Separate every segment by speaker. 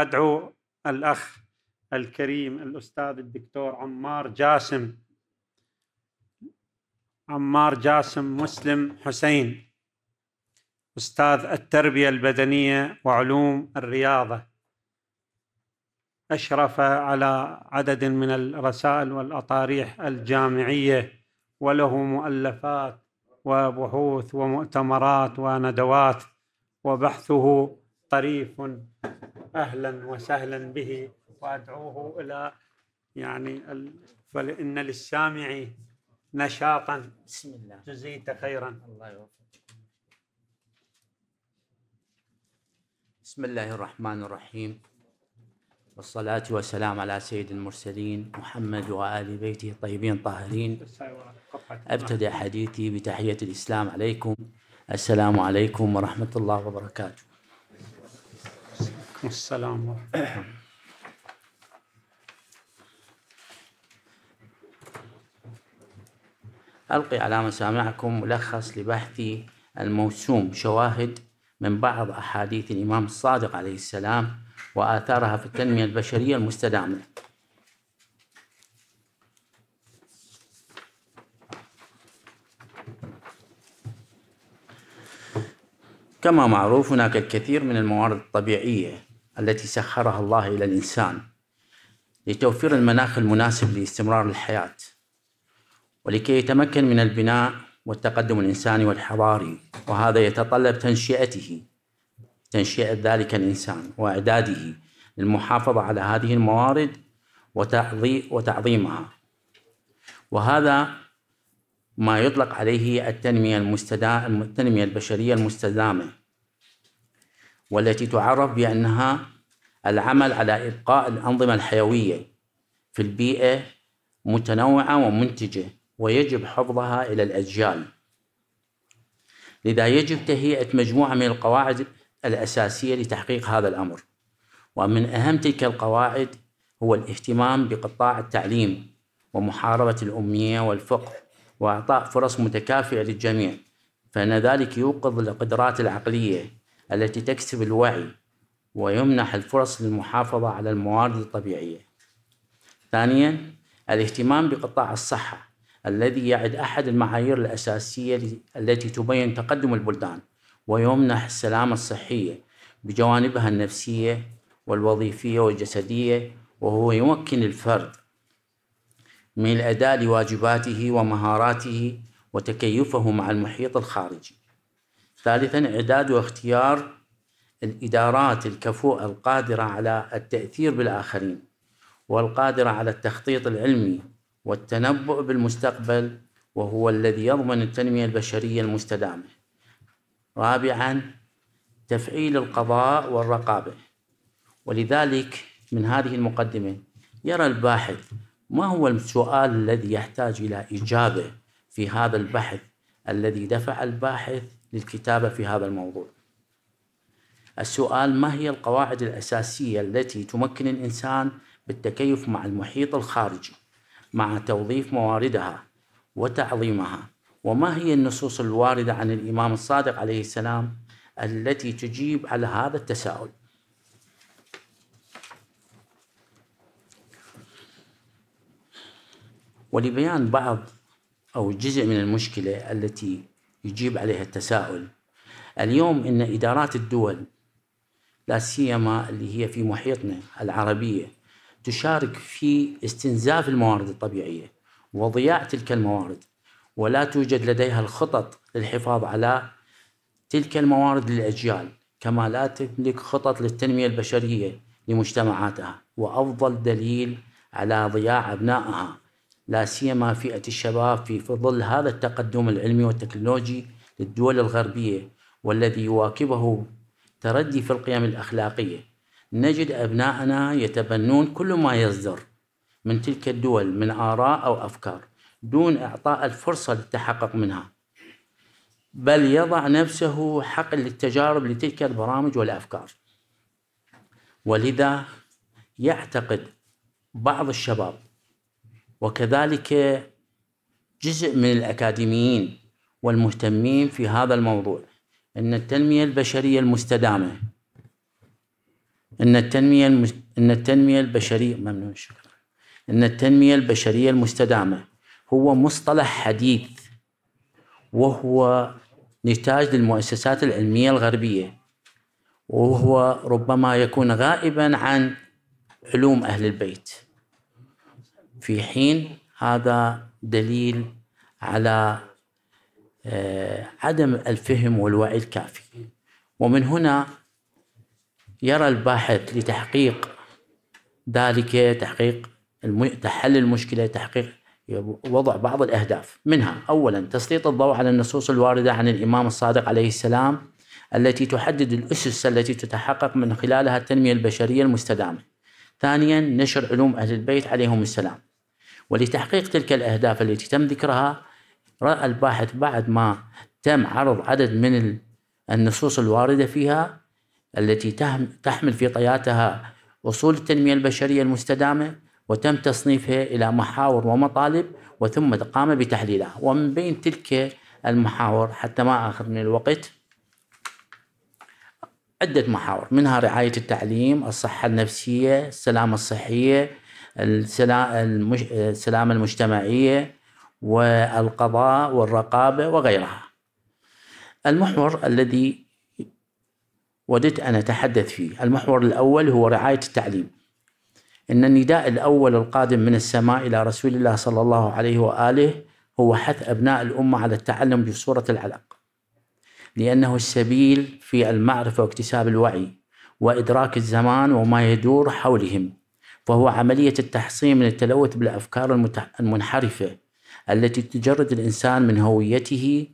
Speaker 1: أدعو الأخ الكريم الأستاذ الدكتور عمار جاسم عمار جاسم مسلم حسين أستاذ التربية البدنية وعلوم الرياضة أشرف على عدد من الرسائل والأطاريح الجامعية وله مؤلفات وبحوث ومؤتمرات وندوات وبحثه طريف أهلا وسهلا به وأدعوه إلى يعني فإن للسامع نشاطا بسم الله جزيت خيرا الله يوفقك
Speaker 2: بسم الله الرحمن الرحيم والصلاة والسلام على سيد المرسلين محمد وآل بيته الطيبين الطاهرين أبتدأ حديثي بتحية الإسلام عليكم السلام عليكم ورحمة الله وبركاته عليكم
Speaker 1: السلام ورحمة الله
Speaker 2: ألقي على مسامعكم ملخص لبحثي الموسوم شواهد من بعض أحاديث الإمام الصادق عليه السلام وآثارها في التنمية البشرية المستدامة كما معروف هناك الكثير من الموارد الطبيعية التي سخرها الله إلى الإنسان لتوفير المناخ المناسب لاستمرار الحياة ولكي يتمكن من البناء والتقدم الإنساني والحضاري وهذا يتطلب تنشئته تنشئة ذلك الإنسان وإعداده للمحافظة على هذه الموارد وتعظيمها وهذا ما يطلق عليه التنمية المستدامة التنمية البشرية المستدامة والتي تعرف بأنها العمل على إبقاء الأنظمة الحيوية في البيئة متنوعة ومنتجة ويجب حفظها إلى الأجيال لذا يجب تهيئة مجموعة من القواعد الأساسية لتحقيق هذا الأمر ومن أهم تلك القواعد هو الاهتمام بقطاع التعليم ومحاربة الأمية والفقر وإعطاء فرص متكافئة للجميع فإن ذلك يوقظ القدرات العقلية التي تكسب الوعي ويمنح الفرص للمحافظة على الموارد الطبيعية. ثانياً الاهتمام بقطاع الصحة الذي يعد أحد المعايير الأساسية التي تبين تقدم البلدان ويمنح السلامة الصحية بجوانبها النفسية والوظيفية والجسدية وهو يمكن الفرد من الأداء لواجباته ومهاراته وتكيفه مع المحيط الخارجي ثالثا إعداد واختيار الإدارات الكفوءة القادرة على التأثير بالآخرين والقادرة على التخطيط العلمي والتنبؤ بالمستقبل وهو الذي يضمن التنمية البشرية المستدامة رابعا تفعيل القضاء والرقابة ولذلك من هذه المقدمة يرى الباحث ما هو السؤال الذي يحتاج إلى إجابة في هذا البحث الذي دفع الباحث للكتابة في هذا الموضوع السؤال ما هي القواعد الأساسية التي تمكن الإنسان بالتكيف مع المحيط الخارجي مع توظيف مواردها وتعظيمها وما هي النصوص الواردة عن الإمام الصادق عليه السلام التي تجيب على هذا التساؤل ولبيان بعض أو جزء من المشكلة التي يجيب عليها التساؤل اليوم ان ادارات الدول لا سيما اللي هي في محيطنا العربيه تشارك في استنزاف الموارد الطبيعيه وضياع تلك الموارد ولا توجد لديها الخطط للحفاظ على تلك الموارد للاجيال كما لا تملك خطط للتنميه البشريه لمجتمعاتها وافضل دليل على ضياع ابنائها لا سيما فئة الشباب في ظل هذا التقدم العلمي والتكنولوجي للدول الغربية والذي يواكبه تردي في القيم الأخلاقية نجد أبناءنا يتبنون كل ما يصدر من تلك الدول من آراء أو أفكار دون إعطاء الفرصة للتحقق منها بل يضع نفسه حقل للتجارب لتلك البرامج والأفكار ولذا يعتقد بعض الشباب وكذلك جزء من الأكاديميين والمهتمين في هذا الموضوع أن التنمية البشرية المستدامة أن التنمية أن التنمية البشرية ممنون شكرا أن التنمية البشرية المستدامة هو مصطلح حديث وهو نتاج للمؤسسات العلمية الغربية وهو ربما يكون غائبا عن علوم أهل البيت في حين هذا دليل على آه، عدم الفهم والوعي الكافي ومن هنا يرى الباحث لتحقيق ذلك تحقيق حل المشكلة تحقيق وضع بعض الأهداف منها أولا تسليط الضوء على النصوص الواردة عن الإمام الصادق عليه السلام التي تحدد الأسس التي تتحقق من خلالها التنمية البشرية المستدامة ثانيا نشر علوم أهل البيت عليهم السلام ولتحقيق تلك الأهداف التي تم ذكرها رأى الباحث بعد ما تم عرض عدد من النصوص الواردة فيها التي تحمل في طياتها أصول التنمية البشرية المستدامة وتم تصنيفها إلى محاور ومطالب وثم قام بتحليلها ومن بين تلك المحاور حتى ما أخذ من الوقت عدة محاور منها رعاية التعليم الصحة النفسية السلامة الصحية السلامة المجتمعية والقضاء والرقابة وغيرها المحور الذي وددت أن أتحدث فيه المحور الأول هو رعاية التعليم إن النداء الأول القادم من السماء إلى رسول الله صلى الله عليه وآله هو حث أبناء الأمة على التعلم بصورة العلق لأنه السبيل في المعرفة واكتساب الوعي وإدراك الزمان وما يدور حولهم فهو عملية التحصين من التلوث بالأفكار المنحرفة التي تجرد الإنسان من هويته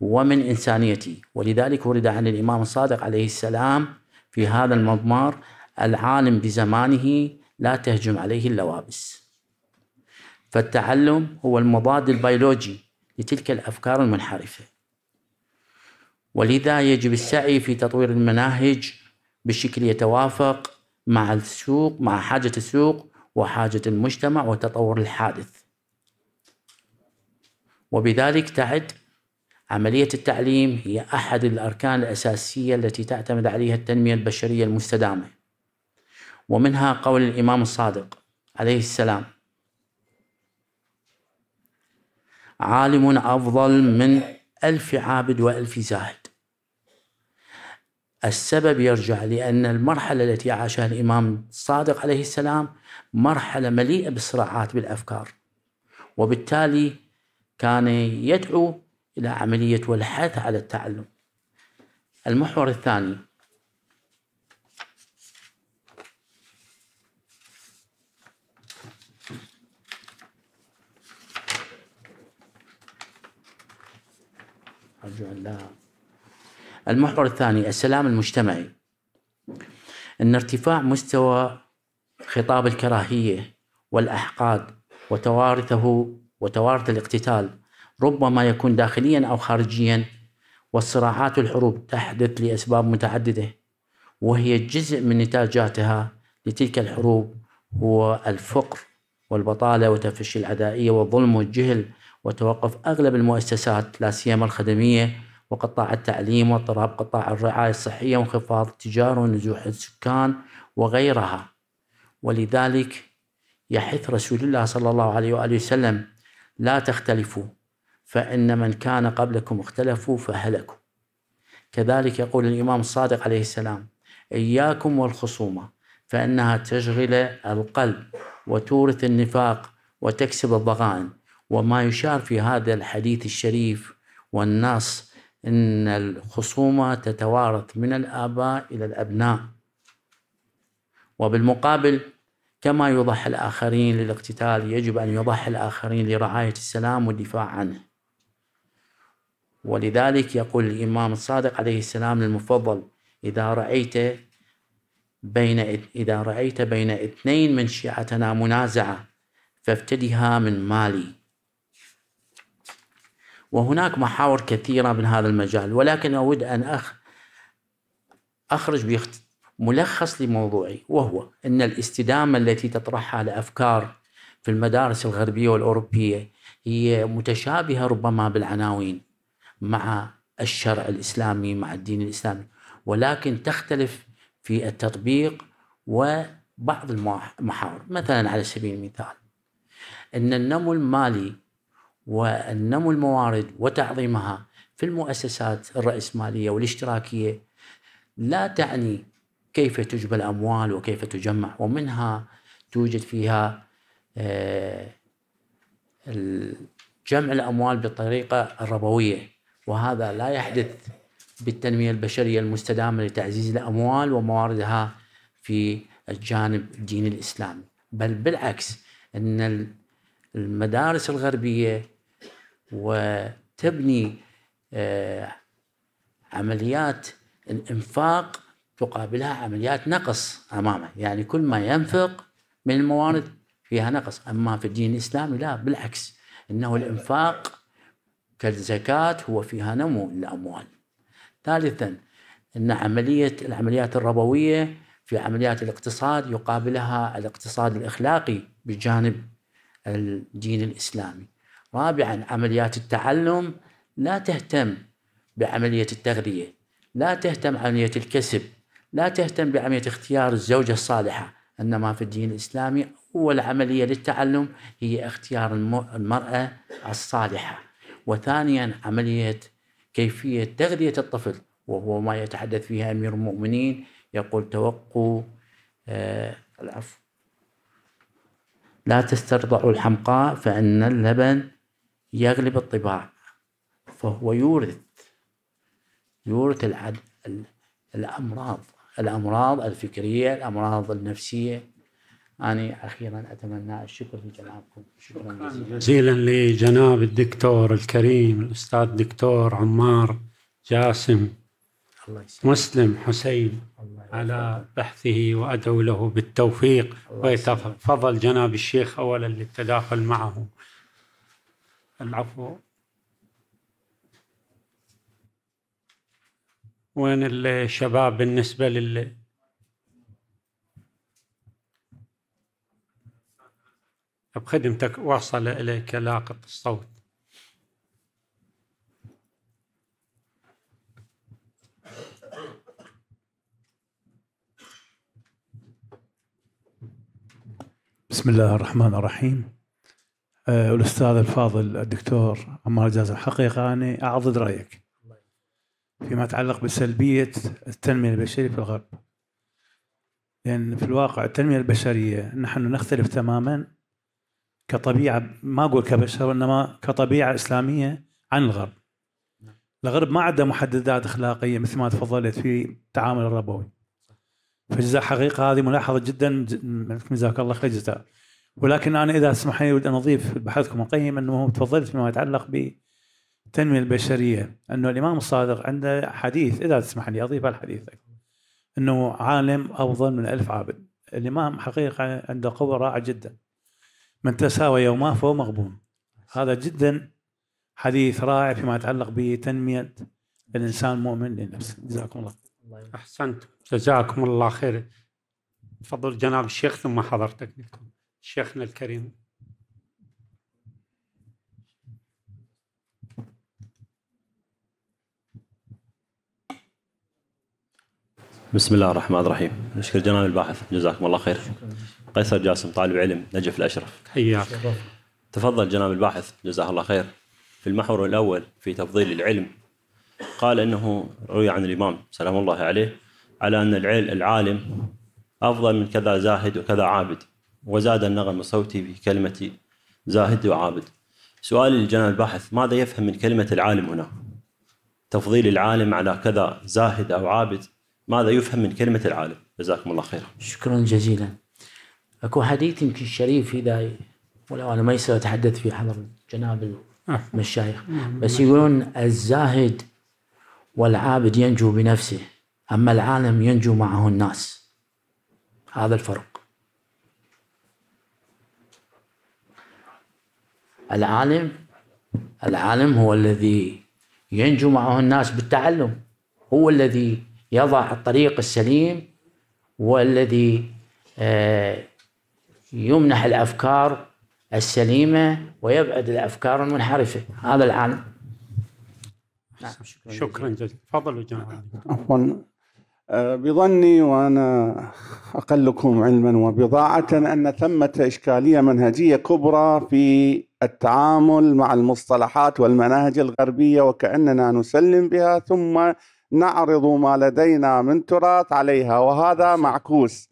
Speaker 2: ومن إنسانيته ولذلك ورد عن الإمام الصادق عليه السلام في هذا المضمار العالم بزمانه لا تهجم عليه اللوابس فالتعلم هو المضاد البيولوجي لتلك الأفكار المنحرفة ولذا يجب السعي في تطوير المناهج بشكل يتوافق مع السوق مع حاجة السوق وحاجة المجتمع والتطور الحادث وبذلك تعد عملية التعليم هي أحد الأركان الأساسية التي تعتمد عليها التنمية البشرية المستدامة ومنها قول الإمام الصادق عليه السلام عالم أفضل من ألف عابد وألف زاهد السبب يرجع لأن المرحلة التي عاشها الإمام الصادق عليه السلام مرحلة مليئة بالصراعات بالأفكار وبالتالي كان يدعو إلى عملية والحث على التعلم المحور الثاني أرجو أن لا المحور الثاني السلام المجتمعي ان ارتفاع مستوى خطاب الكراهيه والاحقاد وتوارثه وتوارث الاقتتال ربما يكون داخليا او خارجيا والصراعات والحروب تحدث لاسباب متعدده وهي جزء من نتاجاتها لتلك الحروب هو الفقر والبطاله وتفشي العدائيه والظلم والجهل وتوقف اغلب المؤسسات لا سيما الخدميه وقطاع التعليم واضطراب قطاع الرعاية الصحية وانخفاض التجارة ونزوح السكان وغيرها ولذلك يحث رسول الله صلى الله عليه وآله وسلم لا تختلفوا فإن من كان قبلكم اختلفوا فهلكوا كذلك يقول الإمام الصادق عليه السلام إياكم والخصومة فإنها تشغل القلب وتورث النفاق وتكسب الضغائن وما يشار في هذا الحديث الشريف والنص أن الخصومة تتوارث من الآباء إلى الأبناء وبالمقابل كما يضحي الآخرين للاقتتال يجب أن يضحي الآخرين لرعاية السلام والدفاع عنه ولذلك يقول الإمام الصادق عليه السلام للمفضل إذا رأيت بين إذا رأيت بين اثنين من شيعتنا منازعة فافتدها من مالي وهناك محاور كثيرة من هذا المجال ولكن أود أن أخ أخرج ملخص لموضوعي وهو أن الاستدامة التي تطرحها الأفكار في المدارس الغربية والأوروبية هي متشابهة ربما بالعناوين مع الشرع الإسلامي مع الدين الإسلامي ولكن تختلف في التطبيق وبعض المحاور مثلا على سبيل المثال أن النمو المالي ونمو الموارد وتعظيمها في المؤسسات الرأسمالية والاشتراكية لا تعني كيف تجبى الأموال وكيف تجمع ومنها توجد فيها آه، جمع الأموال بالطريقة الربوية وهذا لا يحدث بالتنمية البشرية المستدامة لتعزيز الأموال ومواردها في الجانب الديني الإسلامي بل بالعكس أن المدارس الغربية وتبني آه، عمليات الإنفاق تقابلها عمليات نقص أمامه يعني كل ما ينفق من الموارد فيها نقص أما في الدين الإسلامي لا بالعكس إنه الإنفاق كالزكاة هو فيها نمو للأموال ثالثا أن عملية العمليات الربوية في عمليات الاقتصاد يقابلها الاقتصاد الإخلاقي بجانب الدين الإسلامي رابعا عمليات التعلم لا تهتم بعملية التغذية لا تهتم عملية الكسب لا تهتم بعملية اختيار الزوجة الصالحة إنما في الدين الإسلامي أول عملية للتعلم هي اختيار المرأة الصالحة وثانيا عملية كيفية تغذية الطفل وهو ما يتحدث فيها أمير المؤمنين يقول توقوا آه العفو لا تسترضعوا الحمقاء فإن اللبن يغلب الطباع فهو يورث يورث العد... الأمراض الأمراض الفكرية الأمراض النفسية أنا أخيرا أتمنى الشكر لجنابكم شكرا جزيلا
Speaker 1: لجناب الدكتور الكريم الأستاذ الدكتور عمار جاسم الله مسلم حسين الله على بحثه وأدعو له بالتوفيق ويتفضل جناب الشيخ أولا للتداخل معه العفو وين الشباب بالنسبة لل بخدمتك وصل إليك لاقط الصوت بسم الله الرحمن الرحيم آه، الاستاذ الفاضل الدكتور عمار جازر حقيقه انا اعضد رايك فيما يتعلق بسلبيه التنميه البشريه في الغرب لان في الواقع التنميه البشريه نحن نختلف تماما كطبيعه ما اقول كبشر وانما كطبيعه اسلاميه عن الغرب الغرب ما عنده محددات اخلاقيه مثل ما تفضلت في التعامل الربوي فجزاء حقيقه هذه ملاحظه جدا جزاك الله خير جزاء ولكن انا اذا اسمح لي اود ان اضيف بحثكم القيم انه تفضلت فيما يتعلق بالتنميه البشريه انه الامام الصادق عنده حديث اذا تسمح لي اضيف الحديث انه عالم افضل من ألف عابد الامام حقيقه عنده قوه رائعه جدا من تساوى يوما فهو مغبون هذا جدا حديث رائع فيما يتعلق بتنميه الانسان المؤمن لنفسه جزاكم الله احسنتم جزاكم الله خير تفضل جناب الشيخ ثم حضرتك شيخنا الكريم بسم الله الرحمن الرحيم نشكر جناب الباحث جزاكم الله خير قيصر جاسم طالب علم نجف الأشرف حياك تفضل جناب الباحث جزاه الله خير في المحور الأول في تفضيل العلم قال أنه روي عن الإمام سلام الله عليه على أن العلم العالم أفضل من كذا زاهد وكذا عابد وزاد النغم صوتي بكلمة زاهد وعابد سؤالي للجناب الباحث ماذا يفهم من كلمة العالم هنا تفضيل العالم على كذا زاهد أو عابد ماذا يفهم من كلمة العالم جزاكم الله خيرا
Speaker 2: شكرا جزيلا أكو حديث يمكن الشريف إذا ولو أنا ما يصير أتحدث في حضر جناب المشايخ بس يقولون الزاهد والعابد ينجو بنفسه أما العالم ينجو معه الناس هذا الفرق العالم العالم هو الذي ينجو معه الناس بالتعلم هو الذي يضع الطريق السليم والذي آه، يمنح الافكار السليمه ويبعد الافكار المنحرفه هذا العالم نعم شكرا شكرا جزيلا تفضلوا جماعه
Speaker 1: عفوا بظني وأنا أقلكم علما وبضاعة أن ثمة إشكالية منهجية كبرى في التعامل مع المصطلحات والمناهج الغربية وكأننا نسلم بها ثم نعرض ما لدينا من تراث عليها وهذا معكوس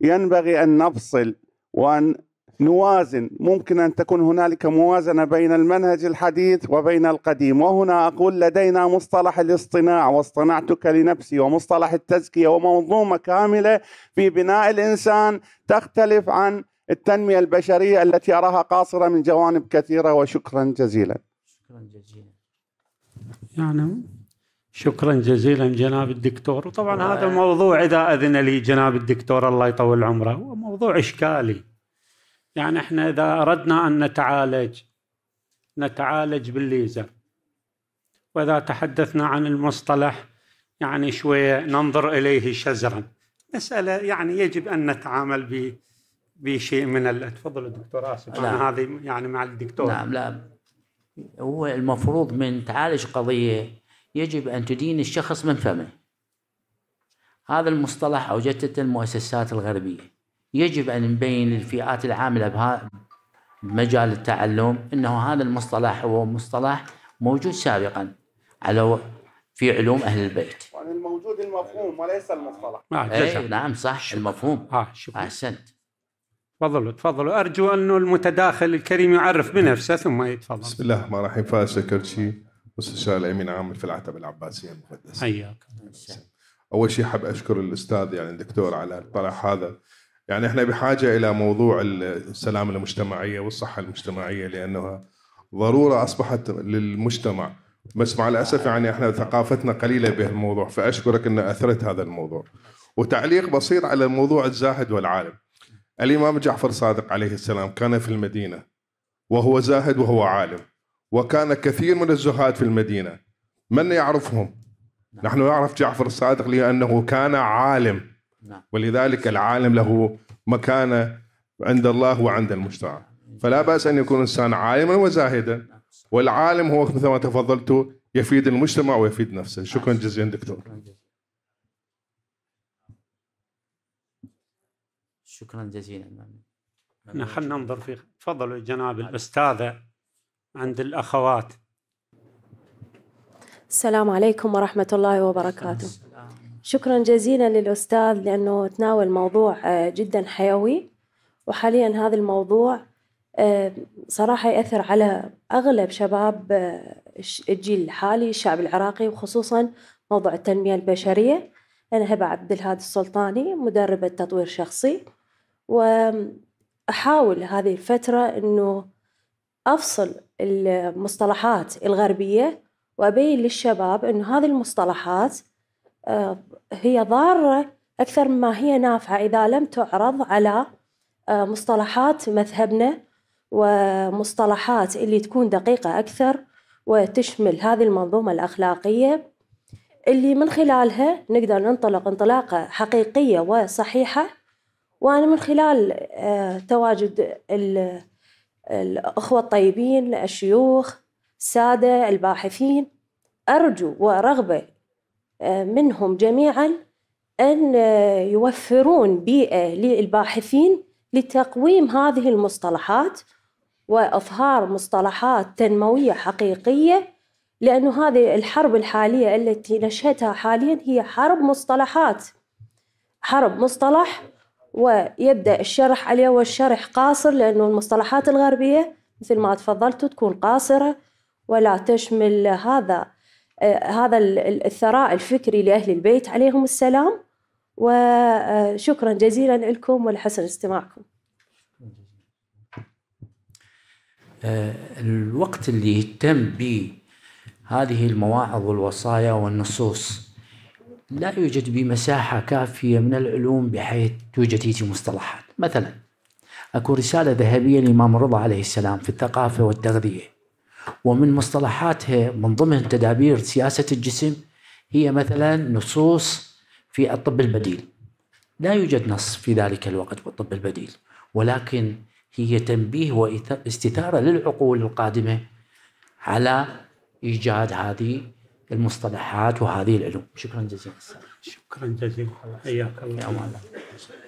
Speaker 1: ينبغي أن نفصل وأن نوازن ممكن أن تكون هنالك موازنة بين المنهج الحديث وبين القديم وهنا أقول لدينا مصطلح الاصطناع واصطنعتك لنفسي ومصطلح التزكية ومنظومة كاملة في بناء الإنسان تختلف عن التنمية البشرية التي أراها قاصرة من جوانب كثيرة وشكرا جزيلا شكرا جزيلا يعني شكرا جزيلا جناب الدكتور وطبعا هذا الموضوع إذا أذن لي جناب الدكتور الله يطول عمره هو موضوع إشكالي يعني احنا اذا اردنا ان نتعالج نتعالج بالليزر واذا تحدثنا عن المصطلح يعني شويه ننظر اليه شزرا مساله يعني يجب ان نتعامل ب بشيء من تفضل الدكتور اسف انا هذه يعني مع الدكتور نعم لا
Speaker 2: هو المفروض من تعالج قضيه يجب ان تدين الشخص من فمه هذا المصطلح اوجدته المؤسسات الغربيه يجب أن نبين للفئات العاملة بها مجال التعلم أنه هذا المصطلح هو مصطلح موجود سابقا على في علوم أهل البيت
Speaker 1: يعني الموجود المفهوم وليس المصطلح أي
Speaker 2: نعم صح شكرا. المفهوم آه شكرا. أحسنت
Speaker 1: تفضلوا تفضلوا أرجو أنه المتداخل الكريم يعرف بنفسه ثم
Speaker 2: يتفضل بسم الله الرحمن الرحيم فاز شكرشي مستشار الأمين عام في العتبة العباسية المقدسة حياك أول شيء حاب أشكر الأستاذ يعني الدكتور على الطرح هذا يعني احنا بحاجه الى موضوع السلامه المجتمعيه والصحه المجتمعيه لانها ضروره اصبحت للمجتمع بس مع الاسف يعني احنا ثقافتنا قليله بهالموضوع فاشكرك ان اثرت هذا الموضوع. وتعليق بسيط على موضوع الزاهد والعالم. الامام جعفر صادق عليه السلام كان في المدينه وهو زاهد وهو عالم وكان كثير من الزهاد في المدينه من يعرفهم؟ نحن نعرف جعفر الصادق لانه كان عالم نعم. ولذلك العالم له مكانة عند الله وعند المجتمع فلا بأس أن يكون الإنسان عالما وزاهدا والعالم هو مثل ما تفضلت يفيد المجتمع ويفيد نفسه شكرا جزيلا دكتور شكرا جزيلا نحن
Speaker 1: نعم، ننظر في تفضلوا جناب الأستاذة عند الأخوات
Speaker 3: السلام عليكم ورحمة الله وبركاته شكرا جزيلا للأستاذ لأنه تناول موضوع آه، جدا حيوي وحاليا هذا الموضوع آه، صراحة يأثر على أغلب شباب آه، الجيل الحالي الشعب العراقي وخصوصا موضوع التنمية البشرية أنا هبة عبد الهادي السلطاني مدربة تطوير شخصي وأحاول هذه الفترة أنه أفصل المصطلحات الغربية وأبين للشباب أنه هذه المصطلحات آه، هي ضارة أكثر مما هي نافعة إذا لم تعرض على آه، مصطلحات مذهبنا ومصطلحات اللي تكون دقيقة أكثر وتشمل هذه المنظومة الأخلاقية اللي من خلالها نقدر ننطلق انطلاقة حقيقية وصحيحة وأنا من خلال آه، تواجد الأخوة الطيبين الشيوخ السادة الباحثين أرجو ورغبة منهم جميعا أن يوفرون بيئة للباحثين لتقويم هذه المصطلحات وإظهار مصطلحات تنموية حقيقية لأن هذه الحرب الحالية التي نشهدها حاليا هي حرب مصطلحات حرب مصطلح ويبدأ الشرح عليه والشرح قاصر لأنه المصطلحات الغربية مثل ما تفضلتوا تكون قاصرة ولا تشمل هذا آه، هذا الثراء الفكري لأهل البيت عليهم السلام وشكرا آه، جزيلا لكم ولحسن استماعكم
Speaker 2: آه، الوقت اللي يهتم به هذه المواعظ والوصايا والنصوص لا يوجد بمساحة كافية من العلوم بحيث توجد هذه مصطلحات مثلا أكو رسالة ذهبية للإمام رضا عليه السلام في الثقافة والتغذية ومن مصطلحاتها من ضمن تدابير سياسة الجسم هي مثلا نصوص في الطب البديل لا يوجد نص في ذلك الوقت في الطب البديل ولكن هي تنبيه واستثارة للعقول القادمة على إيجاد هذه المصطلحات وهذه العلوم شكرا جزيلا
Speaker 1: شكرا جزيلا حياك الله